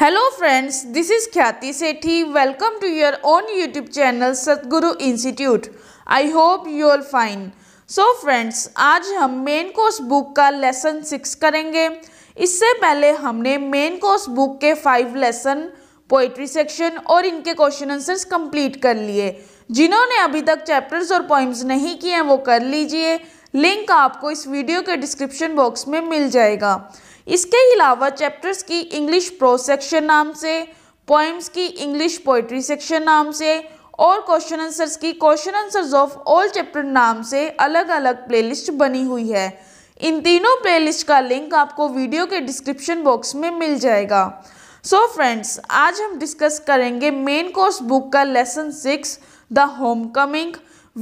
Hello friends this is Khyati Sethi welcome to your own YouTube channel Satguru institute I hope you are fine so friends आज हम main course book का lesson six करेंगे इससे पहले हमने main course book के five lesson poetry section और इनके क्वेश्चन आंसर्स कंप्लीट कर लिए जिन्होंने अभी तक चैप्टर्स और पॉइंट्स नहीं किए हैं वो कर लीजिए लिंक आपको इस वीडियो के डिस्क्रिप्शन बॉक्स में मिल जाएगा इसके अलावा चैप्टर्स की इंग्लिश प्रो सेक्शन नाम से पोइम्स की इंग्लिश पोइट्री सेक्शन नाम से और क्वेश्चन आंसर्स की question answers of all chapter नाम से अलग अलग प्लेलिस्ट बनी हुई है इन तीनों प्लेलिस्ट का लिंक आपको वीडियो के डिस्क्रिप्शन बॉक्स में मिल जाएगा सो so फ्रेंड्स आज हम डिस्कस करेंगे मेन कोर्स बुक का lesson six the homecoming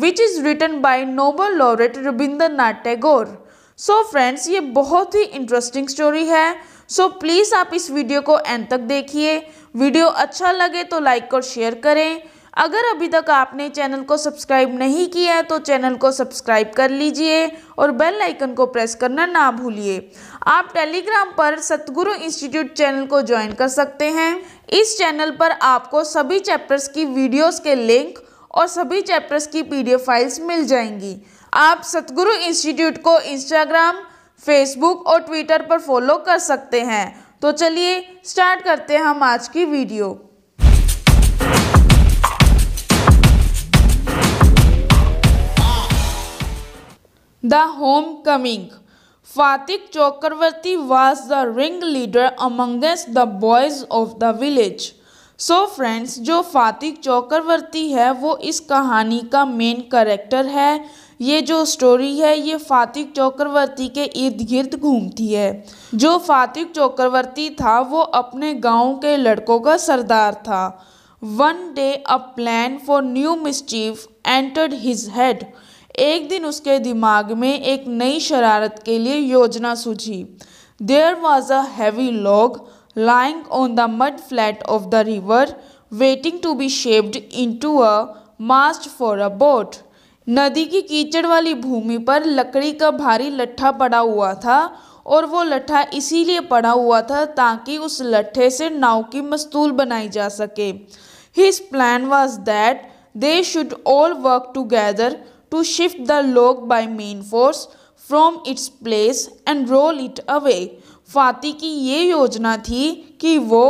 which is written by Nobel laureate Rabindra Tagore so so friends ये बहुत ही इंटरेस्टिंग स्टोरी है सो so प्लीज़ आप इस वीडियो को एंड तक देखिए वीडियो अच्छा लगे तो लाइक और शेयर करें अगर अभी तक आपने चैनल को सब्सक्राइब नहीं किया है तो चैनल को सब्सक्राइब कर लीजिए और बेल आइकन को प्रेस करना ना भूलिए आप टेलीग्राम पर सतगुरु इंस्टीट्यूट चैनल को ज्वाइन कर सकते हैं इस चैनल पर आपको सभी चैप्टर्स की वीडियोस के लिंक और सभी चैप्टर्स की पीडीएफ फाइल्स मिल जाएंगी आप सतगुरु इंस्टीट्यूट को इंस्टाग्राम फेसबुक और ट्विटर पर फॉलो कर सकते हैं तो चलिए स्टार्ट करते हैं हम आज की video the homecoming Fatik was the ringleader amongst the boys of the village so friends जो फातिक चौकरवर्ती है वो इस कहानी का मेन करेक्टर है ये जो स्टोरी है ये फातिक चक्रवर्ती के इर्द गिर्द घूमती है जो फातिक चक्रवर्ती था वो अपने गांव के लड़कों का सरदार था one day a plan for new mischief entered his head एक दिन उसके दिमाग में एक नई शरारत के लिए योजना सूझी there was a heavy log lying on the mud flat of the river waiting to be shaped into a mast for a boat नदी की कीचड़ वाली भूमि पर लकड़ी का भारी लट्ठा पड़ा हुआ था और वो लट्ठा इसीलिए पड़ा हुआ था ताकि उस लट्ठे से नाव की मस्तूल बनाई जा सके his plan was that they should all work together to shift the log by main force from its place and roll it away Phatik की ये योजना थी कि वो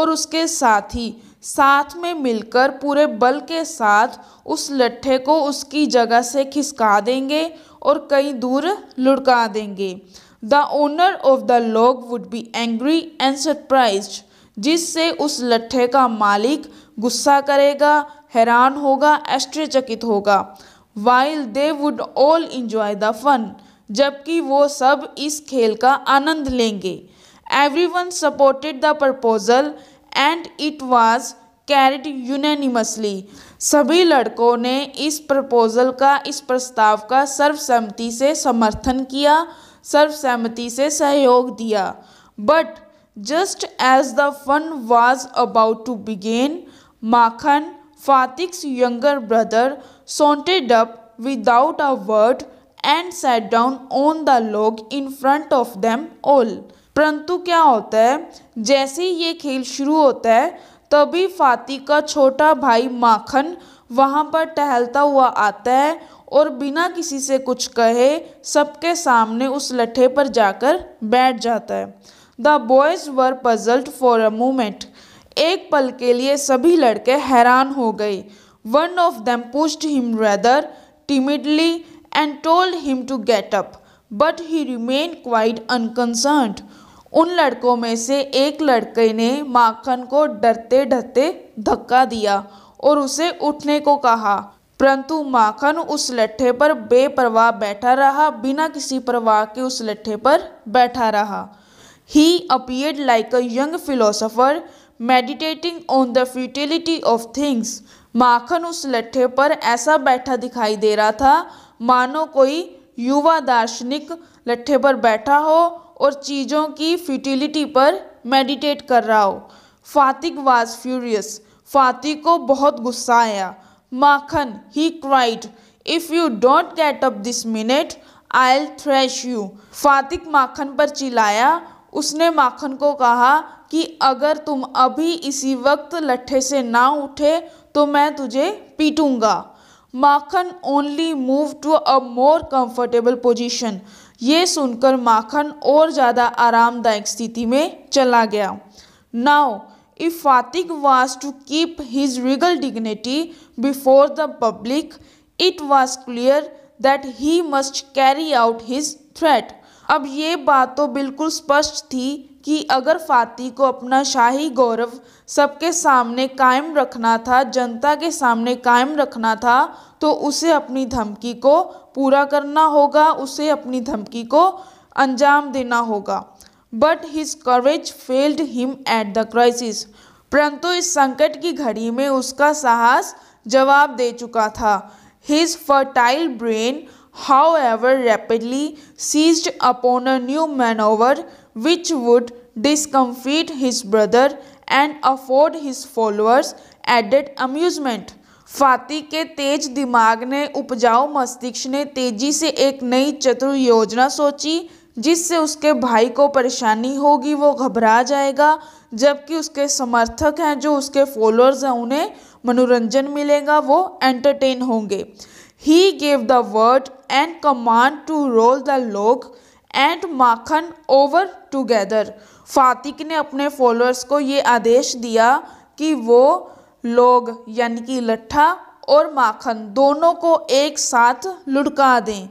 और उसके साथी साथ में मिलकर पूरे बल के साथ उस लट्ठे को उसकी जगह से खिसका देंगे और कई दूर लुढ़का देंगे the owner of the log would be angry and surprise जिससे उस लट्ठे का मालिक गुस्सा करेगा हैरान होगा आश्चर्यचकित होगा while they would all enjoy the fun जबकि वो सब इस खेल का आनंद लेंगे everyone supported the proposal and it was carried unanimously सभी लड़कों ने इस प्रपोजल का इस प्रस्ताव का सर्वसम्मति से समर्थन किया सर्वसम्मति से सहयोग दिया but just as the fun was about to begin Makhan Phatik's younger brother sauntered up without a word and sat down on the log in front of them all परंतु क्या होता है जैसे ही ये खेल शुरू होता है तभी फाती का छोटा भाई माखन वहाँ पर टहलता हुआ आता है और बिना किसी से कुछ कहे सबके सामने उस लट्ठे पर जाकर बैठ जाता है the boys were puzzled for a moment एक पल के लिए सभी लड़के हैरान हो गए one of them pushed him rather timidly and told him to get up but he remained quite unconcerned उन लड़कों में से एक लड़के ने माखन को डरते डरते धक्का दिया और उसे उठने को कहा परंतु माखन उस लट्ठे पर बेपरवाह बैठा रहा बिना किसी परवाह के उस लट्ठे पर बैठा रहा he appeared like a young philosopher meditating on the futility of things Makhan उस लट्ठे पर ऐसा बैठा दिखाई दे रहा था मानो कोई युवा दार्शनिक लट्ठे पर बैठा हो और चीज़ों की फ्यूटिलिटी पर मेडिटेट कर रहा हो फातिक वाज फ्यूरियस फातिक को बहुत गुस्सा आया Makhan he cried if you don't get up this minute I'll you Phatik Makhan पर चिल्लाया उसने माखन को कहा कि अगर तुम अभी इसी वक्त लट्ठे से ना उठे तो मैं तुझे पीटूंगा Makhan only move to a more comfortable position ये सुनकर माखन और ज्यादा आरामदायक स्थिति में चला गया now if Phatik was to keep his regal dignity before the public it was clear that he must carry out his threat अब ये बात तो बिल्कुल स्पष्ट थी कि अगर फ़ाती को अपना शाही गौरव सबके सामने कायम रखना था जनता के सामने कायम रखना था तो उसे अपनी धमकी को पूरा करना होगा उसे अपनी धमकी को अंजाम देना होगा but his courage failed him at the crisis परंतु इस संकट की घड़ी में उसका साहस जवाब दे चुका था his fertile brain however rapidly seized upon a new manoeuvre which would discomfit his brother and afford his followers added amusement. Phatik के तेज दिमाग ने उपजाऊ मस्तिष्क ने तेजी से एक नई चतुर योजना सोची जिससे उसके भाई को परेशानी होगी वो घबरा जाएगा जबकि उसके समर्थक हैं जो उसके फॉलोअर्स हैं उन्हें मनोरंजन मिलेगा वो एंटरटेन होंगे he gave the word and command to roll the log and Makhan over together Phatik ने अपने फॉलोअर्स को ये आदेश दिया कि वो लोग यानी कि लट्ठा और माखन दोनों को एक साथ लुढ़का दें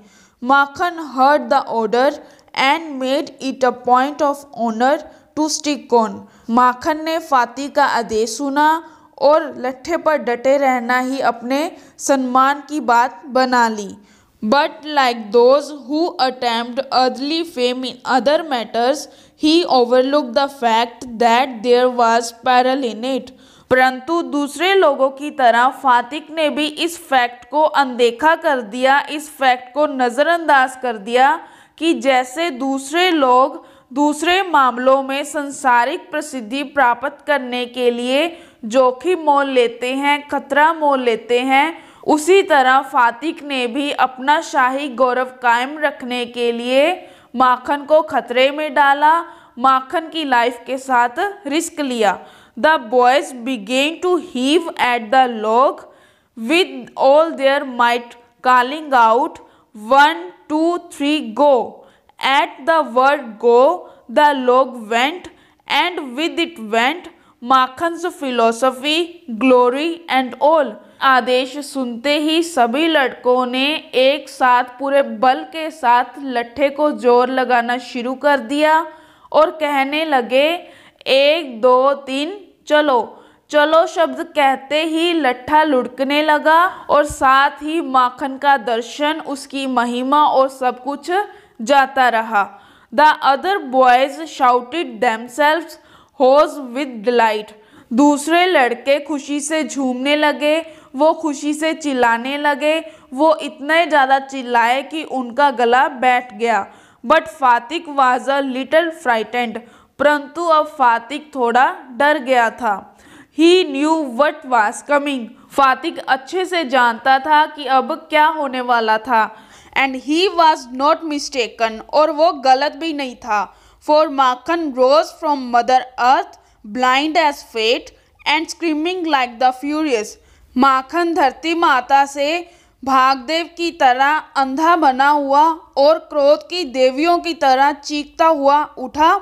Makhan heard the order and made it a point of honour to stick on Makhan ने फाति का आदेश सुना और लट्ठे पर डटे रहना ही अपने सम्मान की बात बना ली But like those who attempt earthly fame in other matters, he overlooked the fact that there was peril in it. परंतु दूसरे लोगों की तरह फातिक ने भी इस फैक्ट को अनदेखा कर दिया इस फैक्ट को नज़रअंदाज कर दिया कि जैसे दूसरे लोग दूसरे मामलों में संसारिक प्रसिद्धि प्राप्त करने के लिए जोखिम मोल लेते हैं खतरा मोल लेते हैं उसी तरह फातिक ने भी अपना शाही गौरव कायम रखने के लिए माखन को खतरे में डाला माखन की लाइफ के साथ रिस्क लिया the boys began to heave at the log with all their might calling out one two three go at the word go the log went and with it went Makhan's philosophy glory and all आदेश सुनते ही सभी लड़कों ने एक साथ पूरे बल के साथ लट्ठे को जोर लगाना शुरू कर दिया और कहने लगे एक दो तीन चलो चलो शब्द कहते ही लट्ठा लुढ़कने लगा और साथ ही माखन का दर्शन उसकी महिमा और सब कुछ जाता रहा the other boys shouted themselves hoarse with delight दूसरे लड़के खुशी से झूमने लगे वो खुशी से चिल्लाने लगे वो इतने ज़्यादा चिल्लाए कि उनका गला बैठ गया but Fatik was a little frightened परंतु अब फातिक थोड़ा डर गया था he knew what was coming Fatik अच्छे से जानता था कि अब क्या होने वाला था and he was not mistaken और वो गलत भी नहीं था for Makhan rose from mother earth blind as fate and screaming like the furious Makhan धरती माता से भागदेव की तरह अंधा बना हुआ और क्रोध की देवियों की तरह चीखता हुआ उठा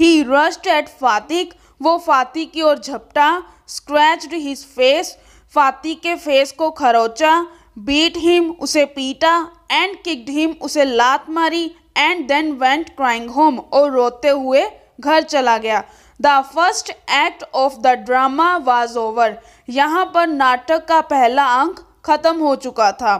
ही रस्ट एट फातिक वो फाती की ओर झपटा स्क्रैच्ड हिज फेस फाती के फेस को खरोचा बीट हिम उसे पीटा एंड किक्ड हिम उसे लात मारी and then went crying home और रोते हुए घर चला गया the first act of the drama was over यहाँ पर नाटक का पहला अंक खत्म हो चुका था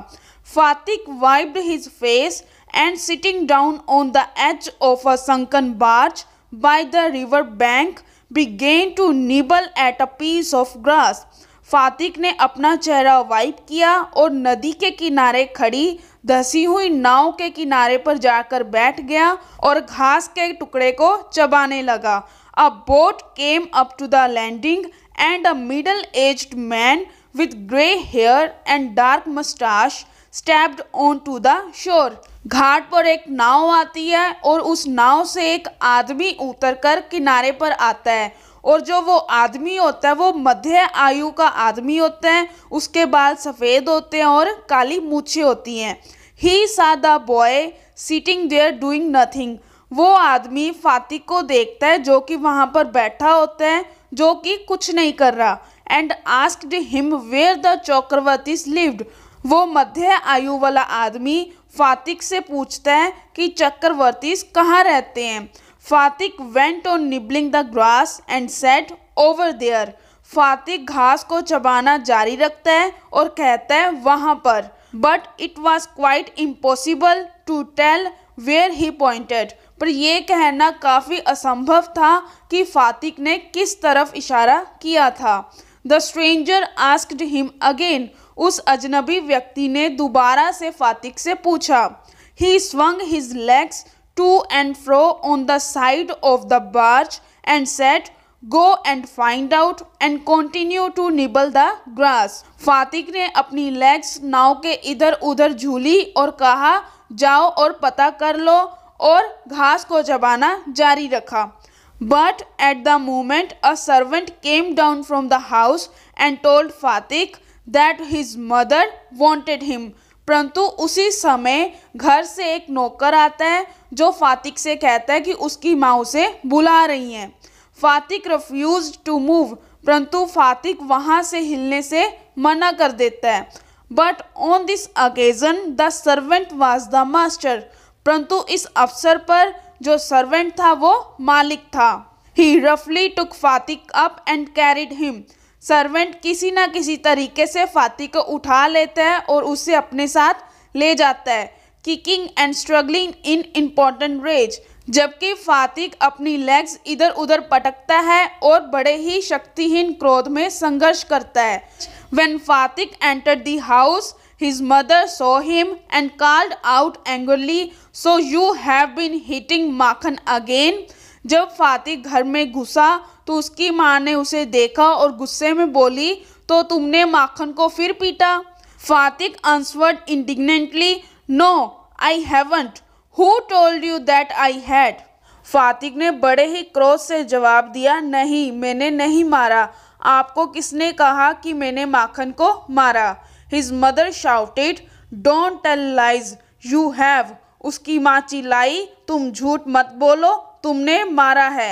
Fatik wiped his face and sitting down on the edge of a sunken barge by the river bank began to nibble at a piece of grass Fatik ने अपना चेहरा वाइप किया और नदी के किनारे खड़ी धसी हुई नाव के किनारे पर जाकर बैठ गया और घास के टुकड़े को चबाने लगा A boat came up to the landing and a middle-aged man with grey hair and dark mustache stepped on to the shore घाट पर एक नाव आती है और उस नाव से एक आदमी उतर कर किनारे पर आता है और जो वो आदमी होता है वो मध्य आयु का आदमी होता है उसके बाल सफ़ेद होते हैं और काली मूछें होती हैं ही सा the boy sitting there doing nothing वो आदमी फातिक को देखता है जो कि वहाँ पर बैठा होता है जो कि कुछ नहीं कर रहा and asked him where the Chakravartis lived वो मध्य आयु वाला आदमी फातिक से पूछता है कि चक्रवर्तीज कहाँ रहते हैं Fatik went on nibbling the grass and said over there Fatik घास को चबाना जारी रखता है और कहता है वहाँ पर but it was quite impossible to tell where he pointed पर यह कहना काफ़ी असंभव था कि फातिक ने किस तरफ इशारा किया था the stranger asked him again उस अजनबी व्यक्ति ने दोबारा से फातिक से पूछा he swung his legs to and fro on the side of the barge and said go and find out and continue to nibble the grass Fatik ने अपनी लेग्स नाव के इधर उधर झूली और कहा जाओ और पता कर लो और घास को जबाना जारी रखा but at the moment a servant came down from the house and told Fatik that his mother wanted him परंतु उसी समय घर से एक नौकर आता है जो फातिक से कहता है कि उसकी माँ उसे बुला रही हैं फातिक रिफ्यूज टू मूव परंतु फातिक वहाँ से हिलने से मना कर देता है but on this occasion the servant was the master परंतु इस अवसर पर जो सर्वेंट था वो मालिक था ही रफली took Fatik up and carried him servant किसी ना किसी तरीके से फातिक को उठा लेता है और उसे अपने साथ ले जाता है kicking and struggling in important rage जबकि फातिक अपनी लेग्स इधर उधर पटकता है और बड़े ही शक्तिहीन क्रोध में संघर्ष करता है when Fatik enter the house His mother saw him and called out angrily, So you have been hitting Makhan again? जब फातिक घर में घुसा तो उसकी माँ ने उसे देखा और गुस्से में बोली तो तुमने माखन को फिर पीटा Fatik answered indignantly no I haven't who told you that I had Fatik ने बड़े ही क्रोध से जवाब दिया नहीं मैंने नहीं मारा आपको किसने कहा कि मैंने माखन को मारा his mother shouted don't tell lies you have उसकी माँ चिल्लाई तुम झूठ मत बोलो तुमने मारा है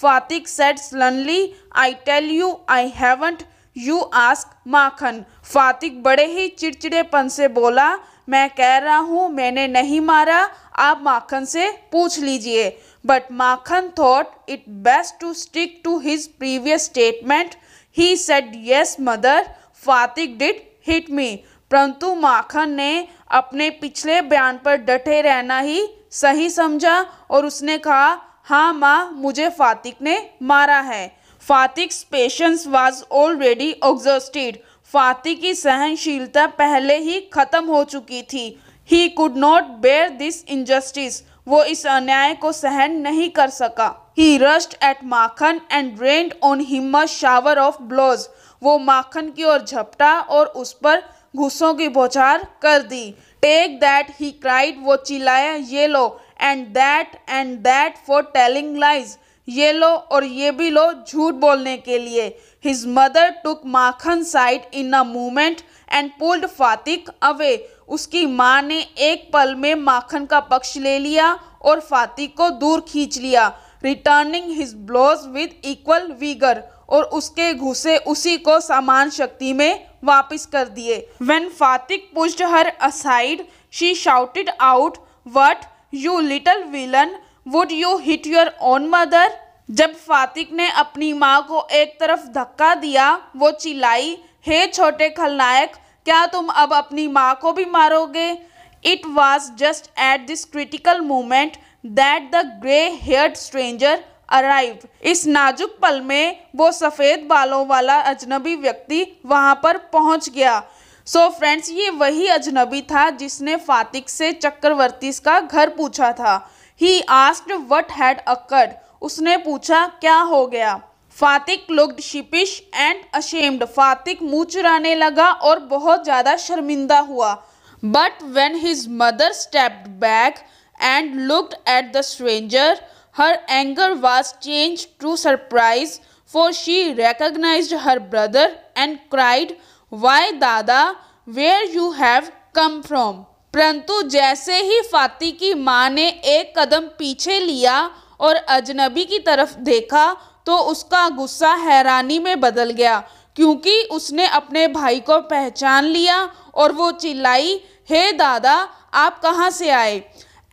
Fatik said sullenly I tell you I haven't you ask Makhan Fatik बड़े ही चिड़चिड़ेपन से बोला मैं कह रहा हूँ मैंने नहीं मारा आप माखन से पूछ लीजिए but Makhan thought it best to stick to his previous statement he said yes mother Fatik did hit me परंतु माखन ने अपने पिछले बयान पर डटे रहना ही सही समझा और उसने कहा हाँ माँ मुझे फातिक ने मारा है Phatik's patience was already exhausted Phatik की सहनशीलता पहले ही खत्म हो चुकी थी he could not bear this injustice वो इस अन्याय को सहन नहीं कर सका he rushed at Makhan and rained on him a shower of blows वो माखन की ओर झपटा और उस पर घुसों की बौछार कर दी टेक दैट ही क्राइड वो चिल्लाया ये लो and that and that for telling lies ये लो और ये भी लो झूठ बोलने के लिए his mother took Makhan side in a moment and pulled Fatik away उसकी माँ ने एक पल में माखन का पक्ष ले लिया और फातिक को दूर खींच लिया returning his blows with equal vigour और उसके घुसे उसी को समान शक्ति में वापस कर दिए when Fatik pushed her aside she shouted out what you little villain would you hit your own mother जब फातिक ने अपनी माँ को एक तरफ धक्का दिया वो चिल्लाई हे छोटे खलनायक क्या तुम अब अपनी माँ को भी मारोगे it was just at this critical moment that the grey hair stranger arrive इस नाजुक पल में वो सफ़ेद बालों वाला अजनबी व्यक्ति वहाँ पर पहुँच गया सो so फ्रेंड्स ये वही अजनबी था जिसने फातिक से चक्रवर्ती का घर पूछा था he asked what had occurred उसने पूछा क्या हो गया Fatik looked sheepish and ashamed Fatik मुँह चुराने लगा और बहुत ज़्यादा शर्मिंदा हुआ but when his mother stepped back and looked at the stranger her anger was change to surprise for she recognise her brother and cried why dada where you have come from परंतु जैसे ही फाती की माँ ने एक कदम पीछे लिया और अजनबी की तरफ देखा तो उसका गुस्सा हैरानी में बदल गया क्योंकि उसने अपने भाई को पहचान लिया और वो चिल्लाई हे hey, दादा आप कहाँ से आए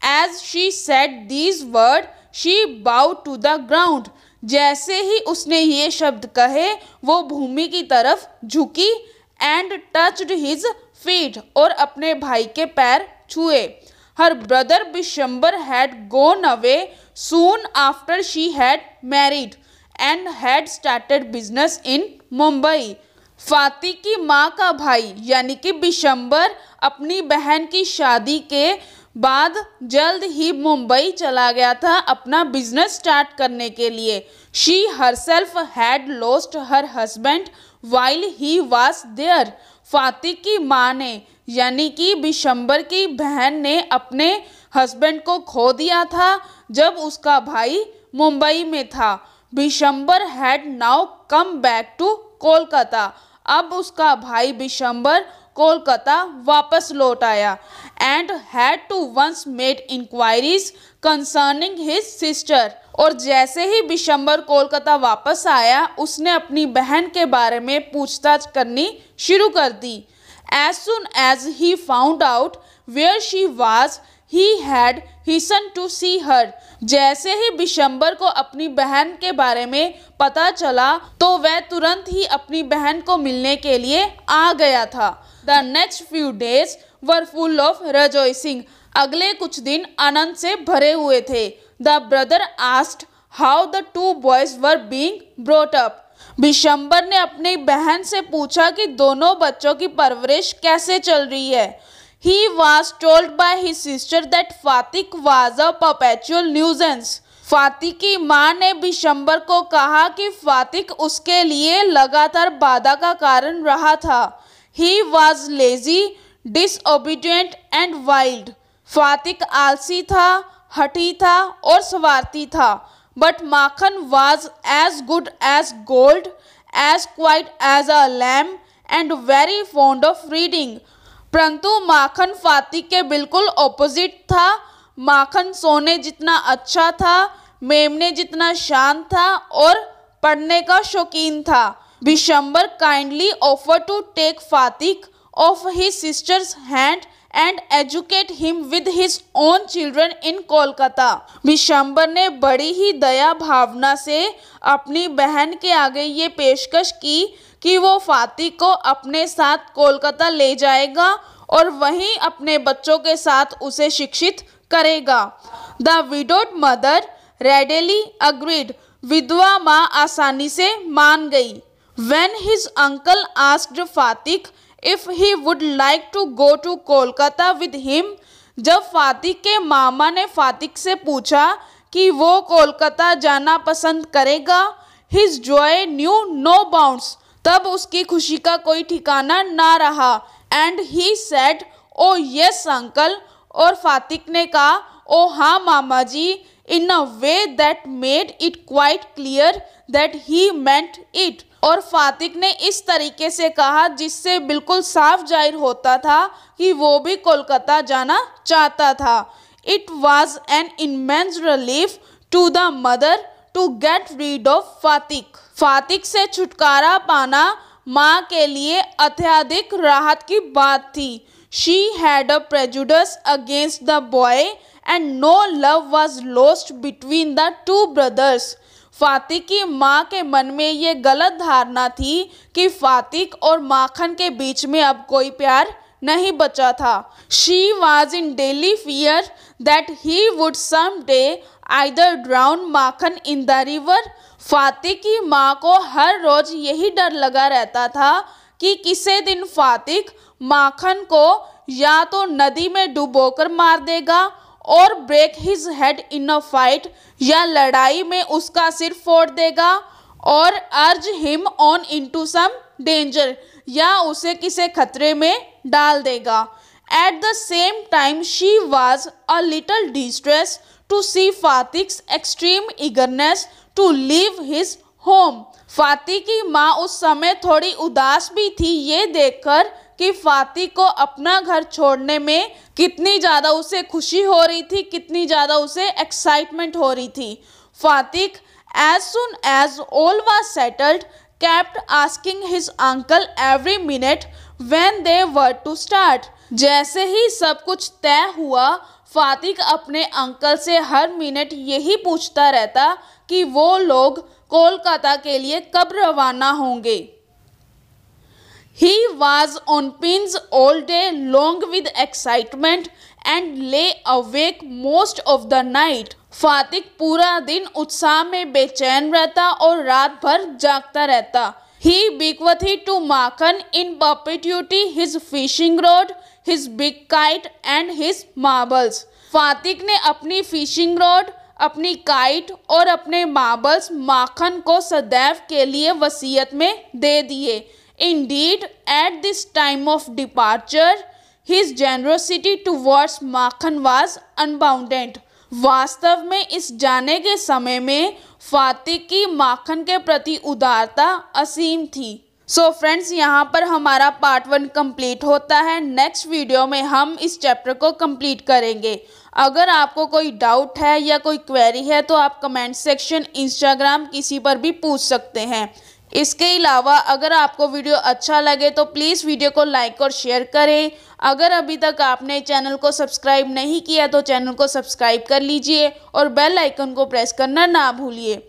as she said these word she bow to the ground जैसे ही उसने ये शब्द कहे वो भूमि की तरफ झुकी एंड टचड हिज फीट और अपने भाई के पैर छुए her brother Bishambar had gone away soon after she had married and had started business in Mumbai Fatik की माँ का भाई यानी कि बिशंबर अपनी बहन की शादी के बाद जल्द ही मुंबई चला गया था अपना बिजनेस स्टार्ट करने के लिए she herself had lost her husband while he was there फातिक की माँ ने यानी कि बिशंबर की बहन ने अपने हस्बैंड को खो दिया था जब उसका भाई मुंबई में था Bishambar had now come back to Kolkata अब उसका भाई बिशंबर कोलकाता वापस लौट आया and had to once made inquiries concerning his sister और जैसे ही बिशंबर कोलकाता वापस आया उसने अपनी बहन के बारे में पूछताछ करनी शुरू कर दी as soon as he found out where she was he had hastened to see her जैसे ही बिशंबर को अपनी बहन के बारे में पता चला तो वह तुरंत ही अपनी बहन को मिलने के लिए आ गया था the next few days were full of rejoicing अगले कुछ दिन आनंद से भरे हुए थे the brother asked how the two boys were being brought up Bishambar ने अपनी बहन से पूछा कि दोनों बच्चों की परवरिश कैसे चल रही है he was told by his sister that Fatik was a perpetual nuisance Fatik की माँ ने बिशंबर को कहा कि फातिक उसके लिए लगातार बाधा का कारण रहा था He was lazy, disobedient and wild. फातिक आलसी था हठी था और स्वार्थी था but Makhan was as good as gold as quiet as a lamb and very fond of reading परंतु माखन फातिक के बिल्कुल ऑपोजिट था माखन सोने जितना अच्छा था मेमने जितना शांत था और पढ़ने का शौकीन था Bishambar kindly offered to take Fatik off his sister's hand and educate him with his own children in Kolkata Bishambar ने बड़ी ही दया भावना से अपनी बहन के आगे ये पेशकश की कि वो फातिक को अपने साथ कोलकाता ले जाएगा और वहीं अपने बच्चों के साथ उसे शिक्षित करेगा the widowed mother readily agreed विधवा माँ आसानी से मान गई When his uncle asked Fatih if he would like to go to Kolkata with him, जब फातिह के मामा ने फातिक से पूछा कि वो कोलकाता जाना पसंद करेगा his joy knew no bounds तब उसकी खुशी का कोई ठिकाना ना रहा and he said oh yes uncle और फातिक ने कहा ओ oh, हाँ मामा जी in a way that made it quite clear that he meant it और फातिक ने इस तरीके से कहा जिससे बिल्कुल साफ जाहिर होता था कि वो भी कोलकाता जाना चाहता था it was an immense relief to the mother to get rid of Fatik Fatik से छुटकारा पाना माँ के लिए अत्याधिक राहत की बात थी she had a prejudice against the boy and no love was lost between the two brothers Fatik की माँ के मन में ये गलत धारणा थी कि फातिक और माखन के बीच में अब कोई प्यार नहीं बचा था she was in daily fear that he would some day either drown Makhan in the river Fatik की माँ को हर रोज यही डर लगा रहता था कि किसी दिन फातिक माखन को या तो नदी में डुबोकर मार देगा और break his head in a fight या लड़ाई में उसका सिर फोड़ देगा और urge him on into some danger या उसे किसी खतरे में डाल देगा at the same time she was a little distress to see Fatik's extreme eagerness to leave his home Fatik की माँ उस समय थोड़ी उदास भी थी ये देखकर कि फाती को अपना घर छोड़ने में कितनी ज़्यादा उसे खुशी हो रही थी कितनी ज़्यादा उसे एक्साइटमेंट हो रही थी Fatik as soon as all was settled kept asking his uncle every minute when they were to start जैसे ही सब कुछ तय हुआ फातिक अपने अंकल से हर मिनट यही पूछता रहता कि वो लोग कोलकाता के लिए कब रवाना होंगे He was on pins all day long with excitement and lay awake most of the night. Fatik pura din utsaah mein bechain rehta aur raat bhar jaagta rehta. He bequeathed to Makan in perpetuity his fishing rod, his big kite and his marbles. Fatik ne apni fishing rod, अपनी kite और अपने marbles माखन को सदैव के लिए वसीयत में दे दिए Indeed, at this time of departure, his generosity towards Makhan was unbounded. वास्तव में इस जाने के समय में फातिह की माखन के प्रति उदारता असीम थी सो so फ्रेंड्स यहाँ पर हमारा पार्ट वन कंप्लीट होता है नेक्स्ट वीडियो में हम इस चैप्टर को कंप्लीट करेंगे अगर आपको कोई डाउट है या कोई क्वेरी है तो आप कमेंट सेक्शन इंस्टाग्राम किसी पर भी पूछ सकते हैं इसके अलावा अगर आपको वीडियो अच्छा लगे तो प्लीज़ वीडियो को लाइक और शेयर करें अगर अभी तक आपने चैनल को सब्सक्राइब नहीं किया तो चैनल को सब्सक्राइब कर लीजिए और बेल आइकन को प्रेस करना ना भूलिए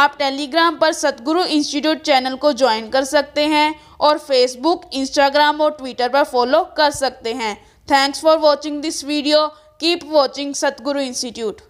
आप टेलीग्राम पर सतगुरु इंस्टीट्यूट चैनल को ज्वाइन कर सकते हैं और फेसबुक इंस्टाग्राम और ट्विटर पर फॉलो कर सकते हैं thanks for watching this video keep watching Satguru institute